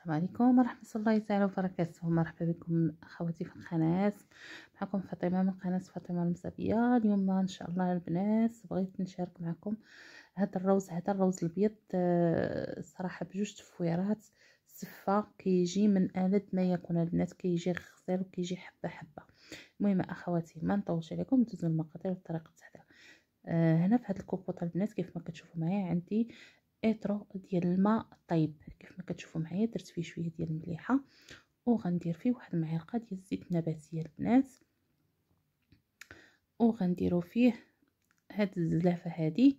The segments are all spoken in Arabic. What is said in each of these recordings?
السلام عليكم ورحمة الله تعالى وبركاته مرحبا بكم أخواتي في القناة معكم فاطمة من قناة فاطمة المصابية اليوم إن شاء الله البنات بغيت نشارك معكم هذا الروز هذا الروز الأبيض آه، صراحة بجوج تفويرات السفة كيجي من ألد ما يكون البنات كيجي خسر وكيجي حبة حبة المهم أخواتي ما نطولش عليكم ندوزو المقادير والطريقة تاعها هنا في هاد الكوكوط البنات كيف ما كتشوفوا معايا عندي اترو ديال الماء طيب كيف ما كتشوفوا معايا درت فيه شويه ديال المليحه وغندير فيه واحد المعلقه ديال الزيت النباتي البنات وغنديروا فيه هاد الزلافه هادي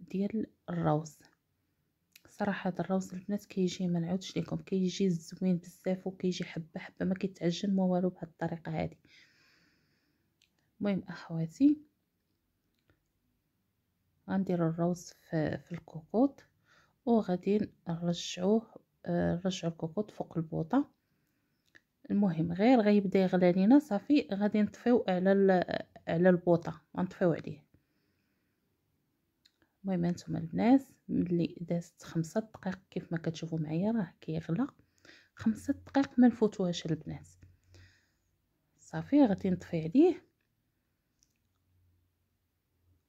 ديال الروز صراحه هاد الروز البنات كيجي ما نعاودش لكم كيجي زوين بزاف وكيجي حبه حبه ما كيتعجن ما والو بهاد الطريقه هادي المهم اخواتي غندير الروز في, في الكوكوط وغادي نرجعوه آه، نرجعو الكوكوط فوق البوطه المهم غير غيبدا يغلى لينا صافي غادي نطفيو على على البوطه غنطفيو عليه المهم هانتوما البنات ملي دازت خمسة دقائق كيف ما كتشوفوا معايا راه كيغلى خمسة دقائق ما نفوتوهاش البنات صافي غادي نطفي عليه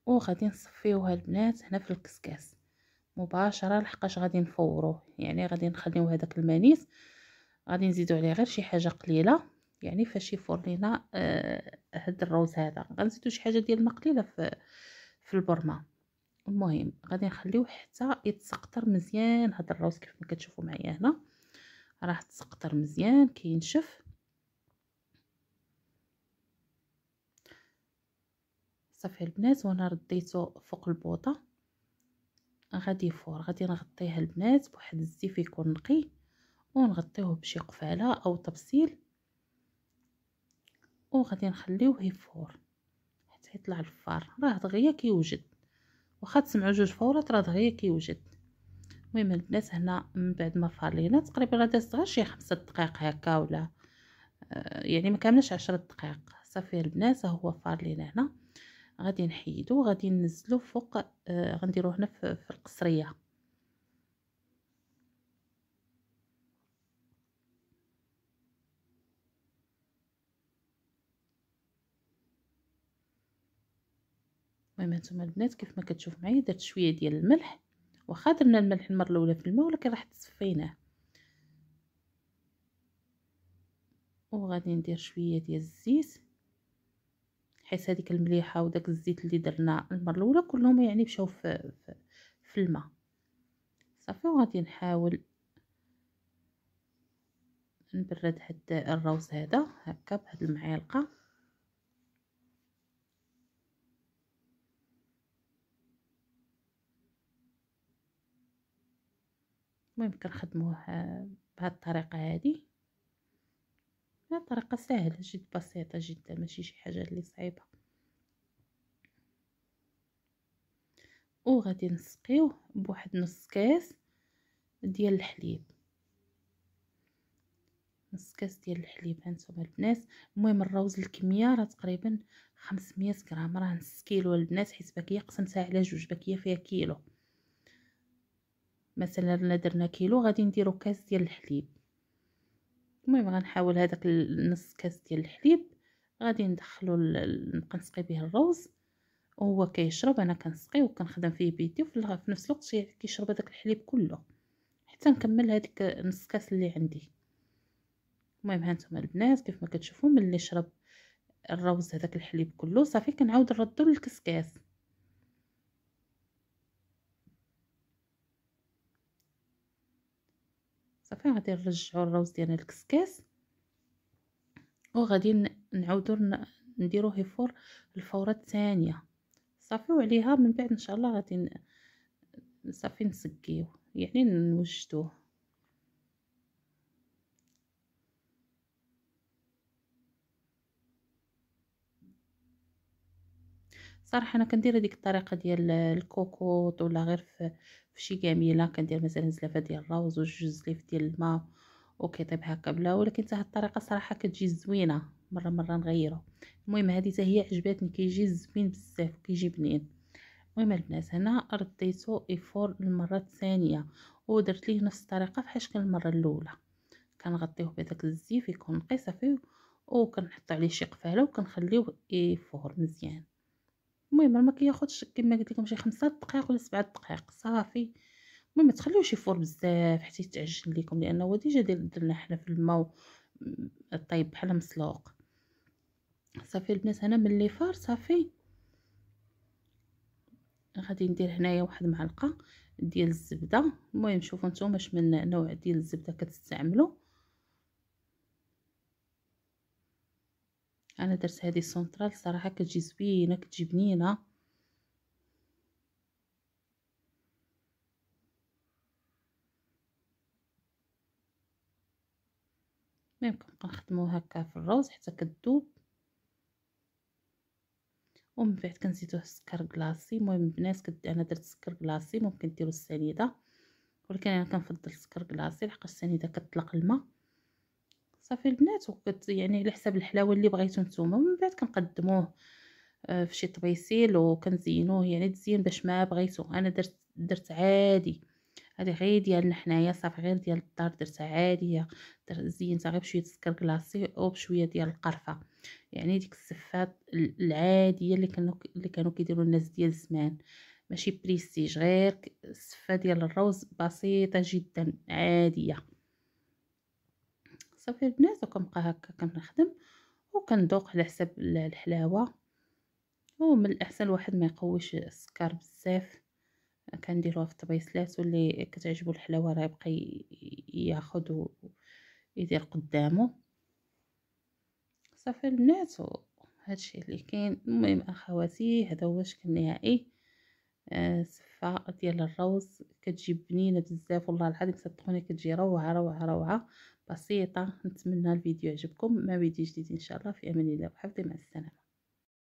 وغادي نصفيوها البنات هنا في الكسكاس مباشره لحقاش غادي نفوروه يعني غادي نخليو هذاك المانيس غادي نزيدو عليه غير شي حاجه قليله يعني فاش يفور لينا آه هاد الروز هذا غنزيدو شي حاجه ديال المقليله قليله في في البرمه المهم غادي نخليوه حتى يتسقطر مزيان هاد الروز كيف ما كتشوفوا معايا هنا راه تسقطر مزيان كينشف صافي البنات وانا رديته فوق البوطه غادي يفور غادي نغطيه البنات بواحد الزيف يكون نقي ونغطيه بشي قفاله او طبسيل وغادي نخليوه يفور حتى يطلع الفار راه دغيا كيوجد واخا تسمعوا جوج فورات راه دغيا كيوجد المهم البنات هنا من بعد ما فار لينا تقريبا راه دازت غير شي خمسة دقائق هكا ولا آه، يعني ما كاملش 10 دقائق صافي البنات هو فار لينا هنا غادي نحيدو وغادي ننزلو فوق آه غنديرو هنا في, في القصريه المهم هانتوما البنات كيف ما كتشوف معايا درت شويه ديال الملح واخا درنا الملح المره الاولى في الماء ولكن راح تصفيناه وغادي ندير شويه ديال الزيت حيت هذيك المليحه وداك الزيت اللي درنا المره الاولى كلهم يعني مشاو في, في, الماء صافي وغادي نحاول نبرد هاد الروز هذا هكا بهاد المعلقه المهم كنخدموه بهاد الطريقه هذه طريقه سهله جد بسيطه جدا ماشي شي حاجه اللي صعيبه وغادي نسقيوه بواحد نص كاس ديال الحليب نص كاس ديال الحليب هانتوما البنات المهم الروز الكميه راه تقريبا 500 غرام راه نص كيلو البنات حيت باكيه قسمتها على جوج باكيه فيها كيلو مثلا درنا كيلو غادي نديرو كاس ديال الحليب المهم غنحاول هذاك النص كاس ديال الحليب غادي ندخلو نبقى نسقي به الروز وهو كيشرب انا كنسقي وكنخدم فيه بيدي وفي نفس الوقت كيشرب هذاك الحليب كله حتى نكمل هذيك نص كاس اللي عندي المهم هانتوما البنات كيف ما كتشوفوا ملي شرب الروز هذاك الحليب كله صافي كنعاود نردو للكسكاس صافي غادي نرجعو الروز ديالنا الكسكاس وغادي نعاودو نديروه يفور الفوره الثانيه صافي وعليها من بعد ان شاء الله غادي صافي نسقيو يعني نوجدوه صراحه انا كندير هذيك الطريقه ديال الكوكوط ولا غير في فشي كاميله كندير مثلا زلافه ديال الروز وجوج زليف ديال الماء وكيطيب هكا بلا ولكن حتى هاد الطريقه صراحه كتجي زوينه مره مره نغيره المهم هذه هي عجباتني كيجي زوين بزاف وكيجي بنين المهم البنات هنا رديتو ايفور المره الثانيه ودرت ليه نفس الطريقه فحاش كان المره الاولى كنغطيوه بهذاك الزيف يكون نقي صافي وكنحطو عليه شي قفاله وكنخليوه ايفور مزيان المهم راه ما كياخذش كما قلت لكم شي خمسة دقائق ولا سبعة دقائق صافي المهم ما تخليوش يفور بزاف حتى يتعجن لكم لانه هو ديجا درنا حنا في الماء طيب بحال مسلوق صافي البنات هنا ملي فار صافي غادي ندير هنايا واحد معلقه ديال الزبده المهم شوفوا نتوما اش من نوع ديال الزبده كتستعملوا انا درت هذه السونترال صراحه كتجي زوينه كتجي بنينه ممكن نخدمو هكا في الروز حتى كذوب ومن بعد كنزيدوه السكر كلاصي المهم البنات كد... انا درت السكر كلاصي ممكن ديروا السنيده ولكن انا كنفضل السكر كلاصي لحقاش السنيده كتطلق الماء صافي البنات وكت يعني على حساب الحلاوه اللي بغيتو نتوما ومن بعد كنقدموه آه، في شي طبيسيل وكنزينوه يعني تزين باش ما بغيتو انا درت درت عادي هذه غير ديالنا حنايا صافي غير ديال الدار درتها عاديه درت زينتها غير بشويه سكر كلاصي وبشويه ديال القرفه يعني ديك السفات العاديه اللي كانوا اللي كانوا كيديروا الناس ديال زمان ماشي بريستيج غير السفه ديال الروز بسيطه جدا عاديه صافي البنات وكنبقى هكا كنخدم وكندوق على حساب الحلاوه ومن الاحسن الواحد ما يقويش السكر بزاف كنديروها في الطبيسلات واللي كتعجبو الحلاوه راه يبقى ياخذ ويدير قدامه صافي البنات هادشي اللي كاين المهم اخواتي هذا هو الشكل النهائي آه صفه ديال الروز كتجي بنينه بزاف والله العظيم صدقوني كتجي روعه روعه روعه بسيطه نتمنى الفيديو يعجبكم مع فيديو جديد ان شاء الله في امان الله وحفظي مع السلامه